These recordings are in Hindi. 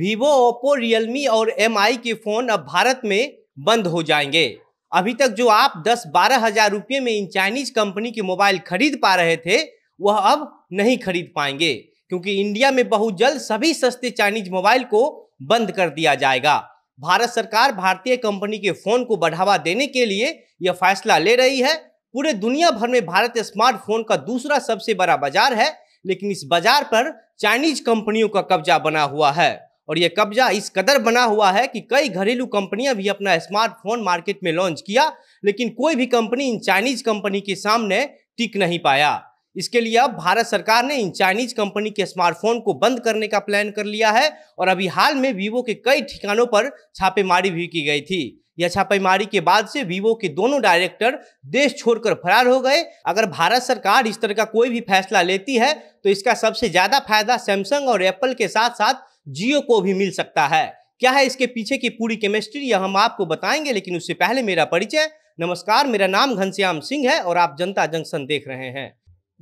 वीवो ओप्पो रियलमी और एम के फ़ोन अब भारत में बंद हो जाएंगे अभी तक जो आप दस बारह हज़ार रुपये में इन चाइनीज़ कंपनी के मोबाइल खरीद पा रहे थे वह अब नहीं खरीद पाएंगे क्योंकि इंडिया में बहुत जल्द सभी सस्ते चाइनीज मोबाइल को बंद कर दिया जाएगा भारत सरकार भारतीय कंपनी के फ़ोन को बढ़ावा देने के लिए यह फैसला ले रही है पूरे दुनिया भर में भारत स्मार्टफोन का दूसरा सबसे बड़ा बाजार है लेकिन इस बाजार पर चाइनीज कंपनियों का कब्जा बना हुआ है और ये कब्जा इस कदर बना हुआ है कि कई घरेलू कंपनियां भी अपना स्मार्टफोन मार्केट में लॉन्च किया लेकिन कोई भी कंपनी इन चाइनीज कंपनी के सामने टिक नहीं पाया इसके लिए अब भारत सरकार ने इन चाइनीज कंपनी के स्मार्टफोन को बंद करने का प्लान कर लिया है और अभी हाल में वीवो के कई ठिकानों पर छापेमारी भी की गई थी यह छापेमारी के बाद से वीवो के दोनों डायरेक्टर देश छोड़कर फरार हो गए अगर भारत सरकार इस तरह का कोई भी फैसला लेती है तो इसका सबसे ज्यादा फायदा सैमसंग और एप्पल के साथ साथ जियो को भी मिल सकता है क्या है इसके पीछे की पूरी केमिस्ट्री यह हम आपको बताएंगे लेकिन उससे पहले मेरा परिचय नमस्कार मेरा नाम घनश्याम सिंह है और आप जनता जंक्शन देख रहे हैं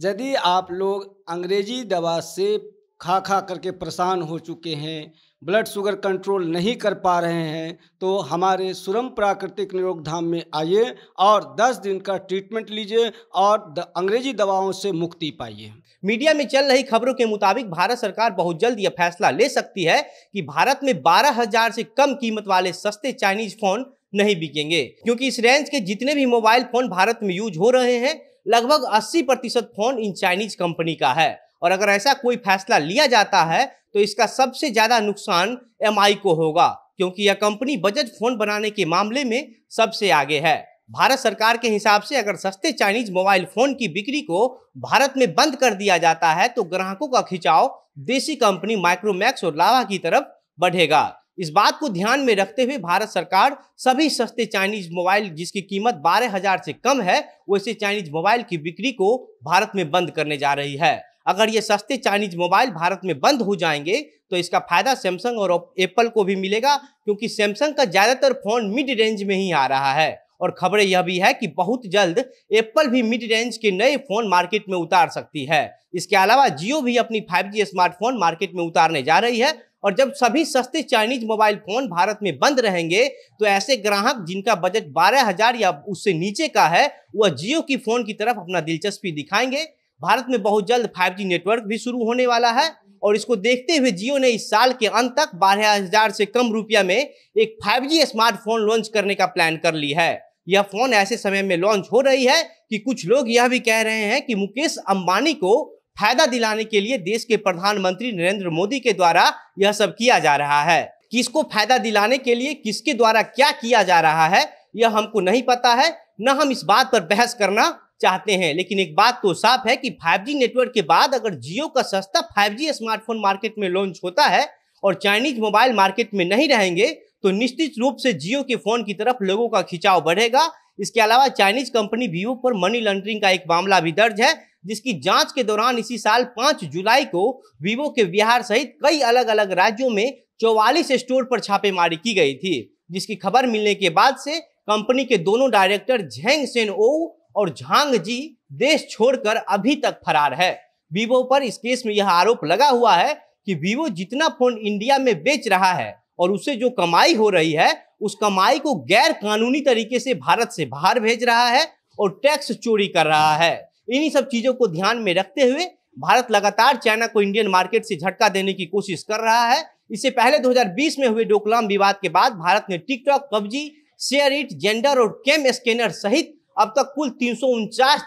यदि आप लोग अंग्रेजी दवा से खा खा करके परेशान हो चुके हैं ब्लड शुगर कंट्रोल नहीं कर पा रहे हैं तो हमारे सुरम प्राकृतिक निरोग धाम में आइए और 10 दिन का ट्रीटमेंट लीजिए और द, अंग्रेजी दवाओं से मुक्ति पाइए मीडिया में चल रही खबरों के मुताबिक भारत सरकार बहुत जल्द यह फैसला ले सकती है कि भारत में बारह हजार से कम कीमत वाले सस्ते चाइनीज फोन नहीं बिकेंगे क्योंकि इस रेंज के जितने भी मोबाइल फोन भारत में यूज हो रहे हैं लगभग अस्सी प्रतिशत फोन इन चाइनीज कंपनी का है और अगर ऐसा कोई फैसला लिया जाता है तो इसका सबसे ज़्यादा नुकसान एम को होगा क्योंकि यह कंपनी बजट फ़ोन बनाने के मामले में सबसे आगे है भारत सरकार के हिसाब से अगर सस्ते चाइनीज मोबाइल फ़ोन की बिक्री को भारत में बंद कर दिया जाता है तो ग्राहकों का खिंचाव देसी कंपनी माइक्रोमैक्स और लावा की तरफ बढ़ेगा इस बात को ध्यान में रखते हुए भारत सरकार सभी सस्ते चाइनीज मोबाइल जिसकी कीमत बारह हजार से कम है वैसे चाइनीज मोबाइल की बिक्री को भारत में बंद करने जा रही है अगर ये सस्ते चाइनीज मोबाइल भारत में बंद हो जाएंगे तो इसका फायदा सैमसंग और एप्पल को भी मिलेगा क्योंकि सैमसंग का ज़्यादातर फ़ोन मिड रेंज में ही आ रहा है और खबरें यह भी है कि बहुत जल्द एप्पल भी मिड रेंज के नए फ़ोन मार्केट में उतार सकती है इसके अलावा जियो भी अपनी 5G स्मार्टफोन मार्केट में उतारने जा रही है और जब सभी सस्ते चाइनीज मोबाइल फ़ोन भारत में बंद रहेंगे तो ऐसे ग्राहक जिनका बजट बारह हजार या उससे नीचे का है वह जियो की फ़ोन की तरफ अपना दिलचस्पी दिखाएंगे भारत में बहुत जल्द 5G नेटवर्क भी शुरू होने वाला है और इसको देखते हुए जियो ने इस साल के अंत तक बारह हजार से कम रुपया में एक 5G स्मार्टफोन लॉन्च करने का प्लान कर ली है यह फोन ऐसे समय में लॉन्च हो रही है कि कुछ लोग यह भी कह रहे हैं कि मुकेश अंबानी को फायदा दिलाने के लिए देश के प्रधानमंत्री नरेंद्र मोदी के द्वारा यह सब किया जा रहा है किसको फायदा दिलाने के लिए किसके द्वारा क्या किया जा रहा है यह हमको नहीं पता है न हम इस बात पर बहस करना चाहते हैं लेकिन एक बात तो साफ है कि 5G नेटवर्क के बाद अगर जियो का सस्ता 5G स्मार्टफोन मार्केट में लॉन्च होता है और चाइनीज मोबाइल मार्केट में नहीं रहेंगे तो निश्चित रूप से जियो के फोन की तरफ लोगों का खिंचाव बढ़ेगा इसके अलावा चाइनीज कंपनी वीवो पर मनी लॉन्ड्रिंग का एक मामला भी दर्ज है जिसकी जांच के दौरान इसी साल 5 जुलाई को वीवो के बिहार सहित कई अलग अलग राज्यों में चौवालीस स्टोर पर छापेमारी की गई थी जिसकी खबर मिलने के बाद से कंपनी के दोनों डायरेक्टर झेंग सेन ओ और झांग जी देश छोड़कर अभी तक फरार है वीवो पर इस केस में यह आरोप लगा हुआ है कि वीवो जितना फोन इंडिया में बेच रहा है और उसे जो कमाई हो रही है उस कमाई को गैर कानूनी तरीके से भारत से बाहर भेज रहा है और टैक्स चोरी कर रहा है इन्हीं सब चीजों को ध्यान में रखते हुए भारत लगातार चाइना को इंडियन मार्केट से झटका देने की कोशिश कर रहा है इससे पहले 2020 में हुए डोकलाम विवाद के बाद भारत ने TikTok PUBG SHAREit Xender और केम स्कैनर सहित अब तक कुल तीन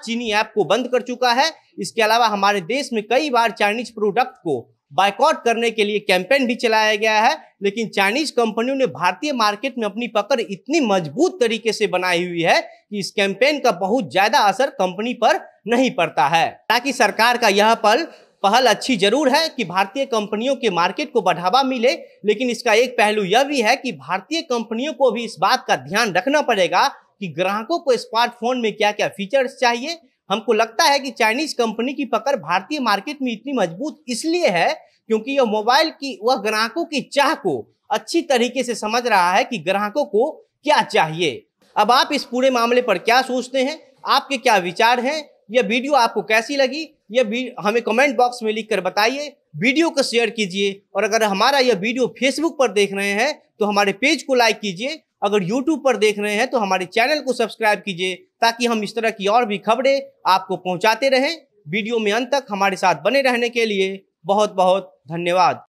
चीनी ऐप को बंद कर चुका है इसके अलावा हमारे देश में कई बार चाइनीज प्रोडक्ट को बाइकआउट करने के लिए कैंपेन भी चलाया गया है लेकिन चाइनीज कंपनियों ने भारतीय मार्केट में अपनी पकड़ इतनी मजबूत तरीके से बनाई हुई है कि इस कैंपेन का बहुत ज्यादा असर कंपनी पर नहीं पड़ता है ताकि सरकार का यह पल पहल अच्छी जरूर है कि भारतीय कंपनियों के मार्केट को बढ़ावा मिले लेकिन इसका एक पहलू यह भी है कि भारतीय कंपनियों को भी इस बात का ध्यान रखना पड़ेगा कि ग्राहकों को स्मार्टफोन में क्या क्या फीचर्स चाहिए हमको लगता है कि चाइनीज कंपनी की पकड़ भारतीय मार्केट में इतनी मजबूत इसलिए है क्योंकि यह मोबाइल की वह ग्राहकों की चाह को अच्छी तरीके से समझ रहा है कि ग्राहकों को क्या चाहिए अब आप इस पूरे मामले पर क्या सोचते हैं आपके क्या विचार हैं यह वीडियो आपको कैसी लगी यह हमें कमेंट बॉक्स में लिख कर बताइए वीडियो को शेयर कीजिए और अगर हमारा यह वीडियो फेसबुक पर देख रहे हैं तो हमारे पेज को लाइक कीजिए अगर यूट्यूब पर देख रहे हैं तो हमारे चैनल को सब्सक्राइब कीजिए ताकि हम इस तरह की और भी खबरें आपको पहुंचाते रहें वीडियो में अंत तक हमारे साथ बने रहने के लिए बहुत बहुत धन्यवाद